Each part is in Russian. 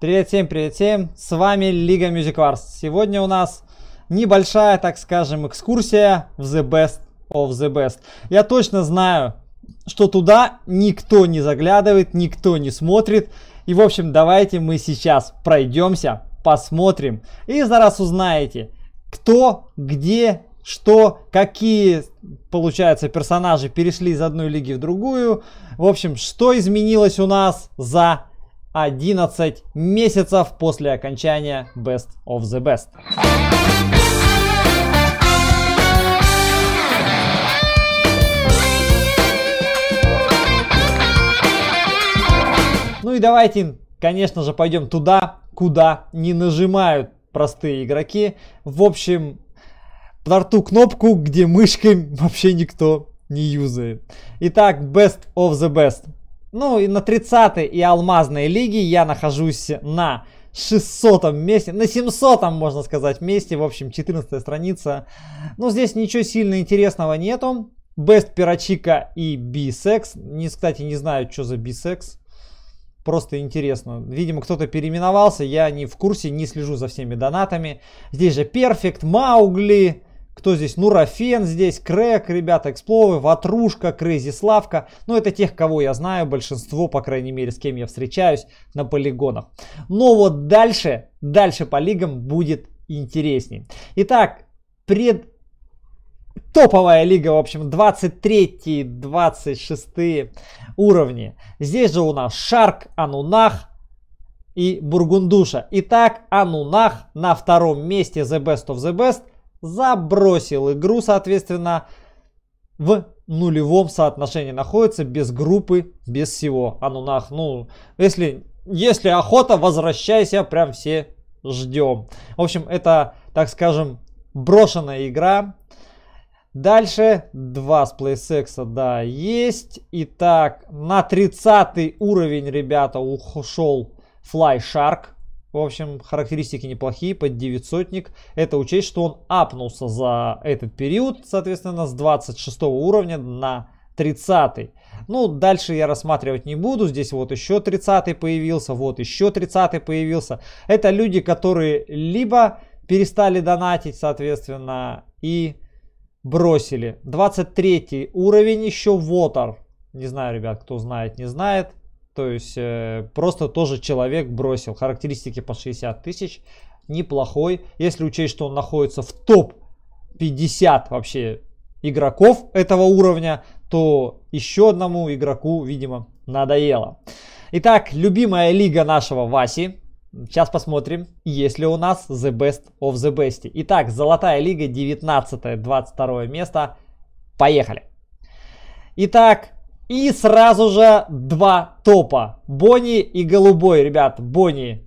Привет всем, привет всем! С вами Лига Music Wars. Сегодня у нас небольшая, так скажем, экскурсия в The Best of the Best. Я точно знаю, что туда никто не заглядывает, никто не смотрит. И, в общем, давайте мы сейчас пройдемся, посмотрим. И за раз узнаете, кто, где, что, какие, получается, персонажи перешли из одной лиги в другую. В общем, что изменилось у нас за 11 месяцев после окончания Best of the Best. Ну и давайте, конечно же, пойдем туда, куда не нажимают простые игроки. В общем, на ту кнопку, где мышкой вообще никто не юзает. Итак, Best of the Best. Ну и на 30-й и алмазной лиге я нахожусь на 600 месте, на 700 можно сказать месте, в общем 14 страница. Но ну, здесь ничего сильно интересного нету. Best Пирочика и Бисекс. Не, кстати, не знаю, что за Бисекс. Просто интересно. Видимо, кто-то переименовался. Я не в курсе, не слежу за всеми донатами. Здесь же perfect Маугли, кто здесь? Ну, Рафен здесь, Крэк, ребята, Экспловы, Ватрушка, Крейзи Славка. Ну, это тех, кого я знаю, большинство, по крайней мере, с кем я встречаюсь на полигонах. Но вот дальше, дальше по лигам будет интересней. Итак, пред топовая лига, в общем, 23-26 уровни. Здесь же у нас Шарк, Анунах и Бургундуша. Итак, Анунах на втором месте The Best of the Best – забросил игру, соответственно, в нулевом соотношении находится без группы, без всего. А ну нах, ну, если, если охота, возвращайся, прям все ждем. В общем, это, так скажем, брошенная игра. Дальше два с плейсекса, да, есть. Итак, на 30 уровень, ребята, ушел Fly Shark. В общем, характеристики неплохие, под 900-ник. Это учесть, что он апнулся за этот период, соответственно, с 26 уровня на 30. -й. Ну, дальше я рассматривать не буду. Здесь вот еще 30 появился, вот еще 30 появился. Это люди, которые либо перестали донатить, соответственно, и бросили. 23 уровень еще Вотер. Не знаю, ребят, кто знает, не знает. То есть э, просто тоже человек бросил. Характеристики по 60 тысяч. Неплохой. Если учесть, что он находится в топ 50 вообще игроков этого уровня, то еще одному игроку, видимо, надоело. Итак, любимая лига нашего Васи. Сейчас посмотрим, есть ли у нас The Best of the Best. Итак, Золотая Лига, 19-22 место. Поехали. Итак, и сразу же два топа. Бонни и Голубой, ребят. Бонни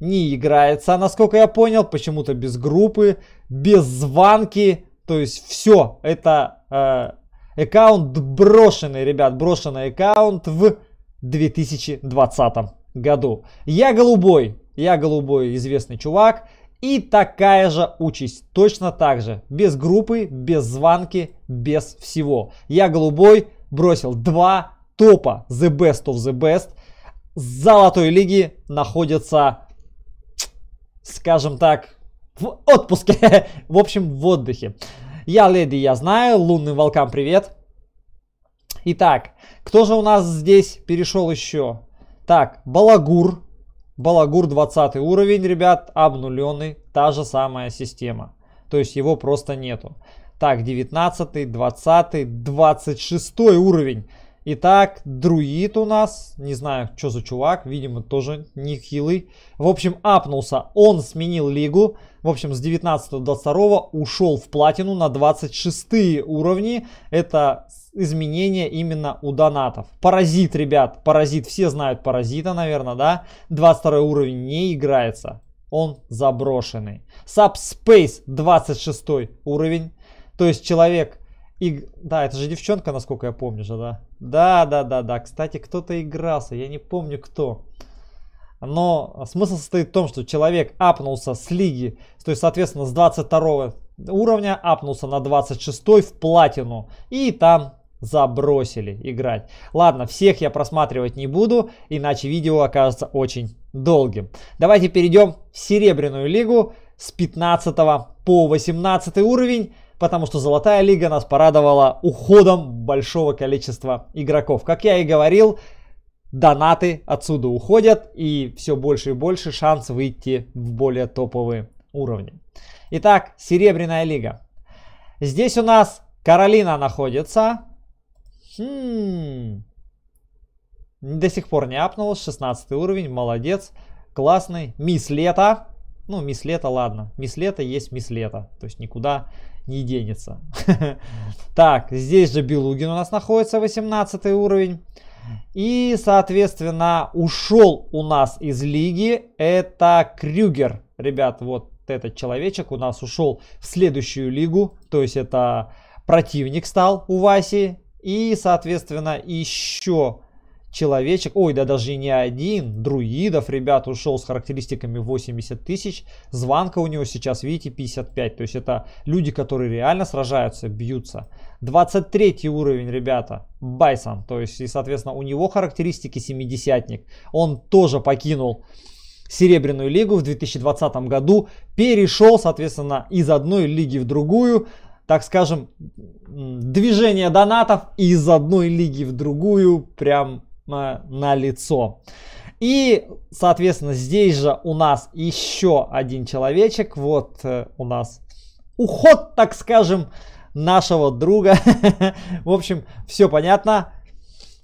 не играется, насколько я понял. Почему-то без группы, без звонки. То есть все, это э, аккаунт брошенный, ребят. Брошенный аккаунт в 2020 году. Я Голубой. Я Голубой, известный чувак. И такая же участь, точно так же. Без группы, без звонки, без всего. Я голубой, бросил два топа The Best of the Best золотой лиги находятся, скажем так, в отпуске. в общем, в отдыхе. Я леди, я знаю. Лунным волкам привет. Итак, кто же у нас здесь перешел еще? Так, Балагур. Балагур 20 уровень, ребят, обнуленный. Та же самая система. То есть его просто нету. Так, 19, 20, 26 уровень. Итак, друид у нас, не знаю, что за чувак, видимо, тоже нехилый. В общем, апнулся, он сменил лигу. В общем, с 19 до 22 ушел в платину на 26 уровни. Это изменение именно у донатов. Паразит, ребят, паразит, все знают паразита, наверное, да? 22 уровень не играется, он заброшенный. Subspace 26 уровень. То есть человек... И... Да, это же девчонка, насколько я помню же, да? Да, да, да, да. Кстати, кто-то игрался, я не помню кто. Но смысл состоит в том, что человек апнулся с лиги, то есть, соответственно, с 22 уровня апнулся на 26 в платину. И там забросили играть. Ладно, всех я просматривать не буду, иначе видео окажется очень долгим. Давайте перейдем в Серебряную лигу с 15 по 18 уровень потому что Золотая Лига нас порадовала уходом большого количества игроков. Как я и говорил, донаты отсюда уходят и все больше и больше шанс выйти в более топовые уровни. Итак, Серебряная Лига. Здесь у нас Каролина находится. Хм. До сих пор не апнул. 16 уровень. Молодец. Классный. Мисс Лето. Ну, мисс Лето, ладно. Мисс Лето есть мисс Лето. То есть никуда не денется. Так, здесь же Белугин у нас находится, 18 уровень. И, соответственно, ушел у нас из лиги, это Крюгер. Ребят, вот этот человечек у нас ушел в следующую лигу, то есть это противник стал у Васи. И, соответственно, еще человечек, ой, да даже не один, друидов, ребят, ушел с характеристиками 80 тысяч. звонка у него сейчас, видите, 55. То есть это люди, которые реально сражаются, бьются. 23 уровень, ребята, Байсон. То есть, и, соответственно, у него характеристики 70-ник. Он тоже покинул Серебряную лигу в 2020 году. Перешел, соответственно, из одной лиги в другую так скажем, движение донатов из одной лиги в другую прям на лицо. И, соответственно, здесь же у нас еще один человечек. Вот э, у нас уход, так скажем, нашего друга. В общем, все понятно.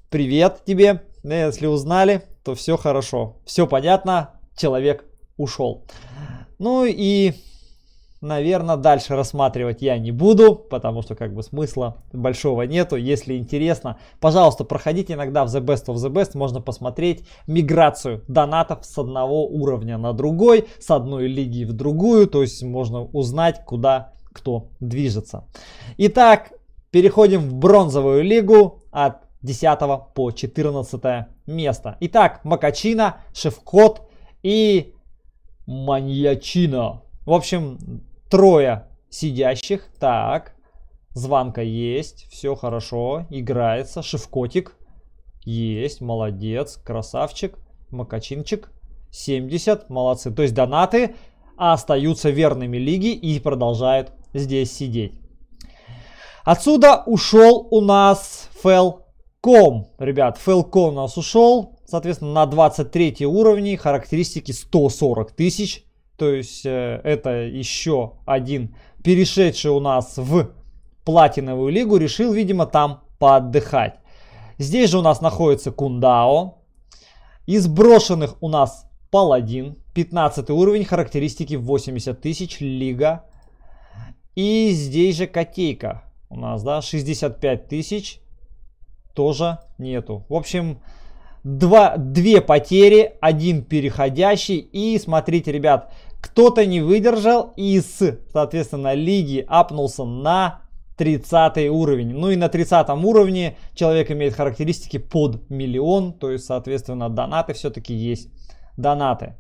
Привет тебе. Ну, если узнали, то все хорошо. Все понятно. Человек ушел. Ну и Наверное, дальше рассматривать я не буду, потому что как бы смысла большого нету. Если интересно, пожалуйста, проходите иногда в The Best of the Best, можно посмотреть миграцию донатов с одного уровня на другой, с одной лиги в другую, то есть можно узнать, куда кто движется. Итак, переходим в бронзовую лигу от 10 по 14 место. Итак, Макачина, Шевкот и Маньячина. В общем, Трое сидящих. Так. звонка есть. Все хорошо. Играется. Шевкотик. Есть. Молодец. Красавчик. Макачинчик. 70. Молодцы. То есть донаты остаются верными лиги и продолжают здесь сидеть. Отсюда ушел у нас Фелком, Ребят, Фелком у нас ушел. Соответственно, на 23 уровне характеристики 140 тысяч то есть э, это еще один перешедший у нас в платиновую лигу решил, видимо, там поотдыхать. Здесь же у нас находится Кундао. Из брошенных у нас Паладин. 15 уровень, характеристики 80 тысяч, лига. И здесь же Котейка у нас, да, 65 тысяч. Тоже нету. В общем, два, две потери, один переходящий. И смотрите, ребят, кто-то не выдержал и с, соответственно, лиги апнулся на 30 уровень. Ну и на 30 уровне человек имеет характеристики под миллион, то есть, соответственно, донаты все-таки есть. Донаты.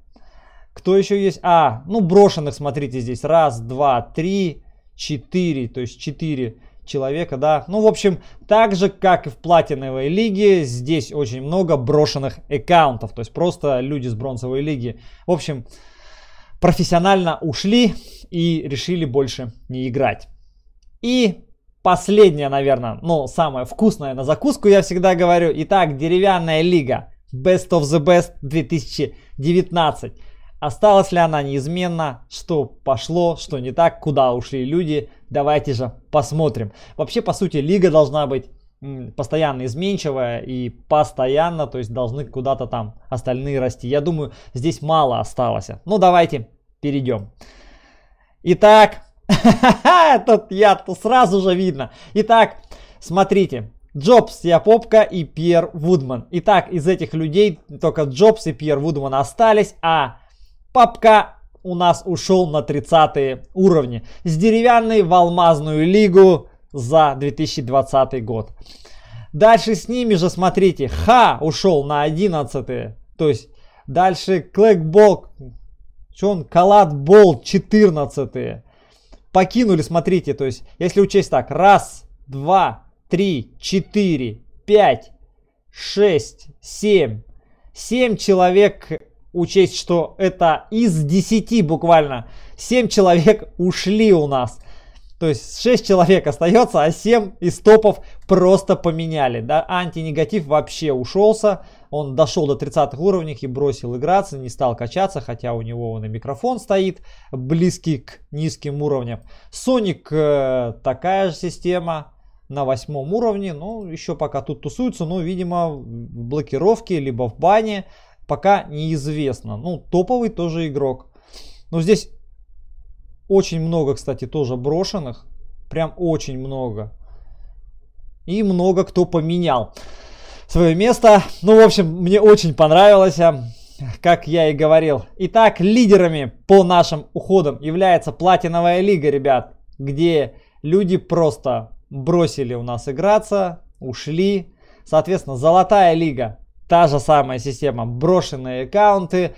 Кто еще есть? А, ну брошенных, смотрите, здесь раз, два, три, четыре, то есть четыре человека, да. Ну, в общем, так же, как и в платиновой лиге, здесь очень много брошенных аккаунтов, то есть просто люди с бронзовой лиги. В общем, профессионально ушли и решили больше не играть. И последнее, наверное, ну, самое вкусное на закуску, я всегда говорю. Итак, деревянная лига Best of the Best 2019. Осталась ли она неизменна? Что пошло, что не так, куда ушли люди? Давайте же посмотрим. Вообще, по сути, лига должна быть постоянно изменчивая и постоянно, то есть должны куда-то там остальные расти. Я думаю, здесь мало осталось. Ну, давайте перейдем. Итак, этот яд сразу же видно. Итак, смотрите. Джобс, я попка и Пьер Вудман. Итак, из этих людей только Джобс и Пьер Вудман остались, а Папка у нас ушел на 30 уровни. С деревянной в алмазную лигу за 2020 год. Дальше с ними же, смотрите, Ха ушел на 11 то есть дальше Клэкбок, что он, Калатбол 14 покинули, смотрите, то есть если учесть так, раз, два, три, четыре, пять, шесть, семь, семь человек учесть, что это из десяти буквально. семь человек ушли у нас. То есть 6 человек остается, а 7 из топов просто поменяли. Да? Антинегатив вообще ушелся. Он дошел до 30 уровней и бросил играться, не стал качаться, хотя у него он и микрофон стоит близкий к низким уровням. Соник э, такая же система на восьмом уровне, ну еще пока тут тусуются, но видимо в блокировке либо в бане пока неизвестно. Ну топовый тоже игрок. Но здесь очень много, кстати, тоже брошенных. Прям очень много. И много кто поменял свое место. Ну, в общем, мне очень понравилось, а, как я и говорил. Итак, лидерами по нашим уходам является Платиновая Лига, ребят, где люди просто бросили у нас играться, ушли. Соответственно, Золотая Лига та же самая система брошенные аккаунты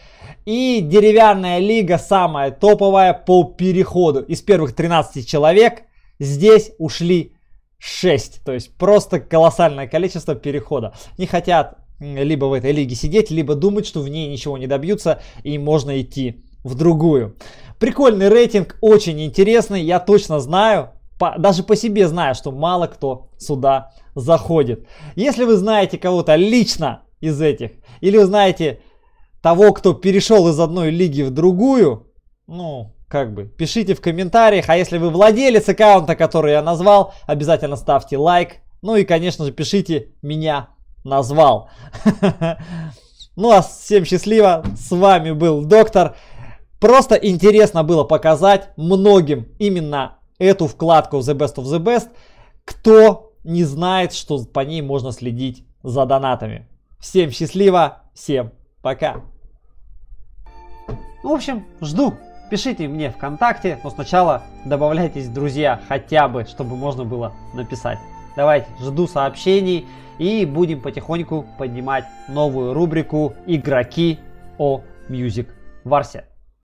и деревянная лига самая топовая по переходу. Из первых 13 человек здесь ушли 6, то есть просто колоссальное количество перехода. Не хотят либо в этой лиге сидеть, либо думать, что в ней ничего не добьются и можно идти в другую. Прикольный рейтинг, очень интересный, я точно знаю, по, даже по себе знаю, что мало кто сюда заходит. Если вы знаете кого-то лично, из этих. Или знаете, того, кто перешел из одной лиги в другую, ну, как бы, пишите в комментариях. А если вы владелец аккаунта, который я назвал, обязательно ставьте лайк. Ну и, конечно же, пишите «меня назвал». Ну а всем счастливо, с вами был Доктор. Просто интересно было показать многим именно эту вкладку The Best of the Best, кто не знает, что по ней можно следить за донатами. Всем счастливо, всем пока. в общем, жду. Пишите мне ВКонтакте, но сначала добавляйтесь в друзья хотя бы, чтобы можно было написать. Давайте, жду сообщений и будем потихоньку поднимать новую рубрику «Игроки о Music Варсе».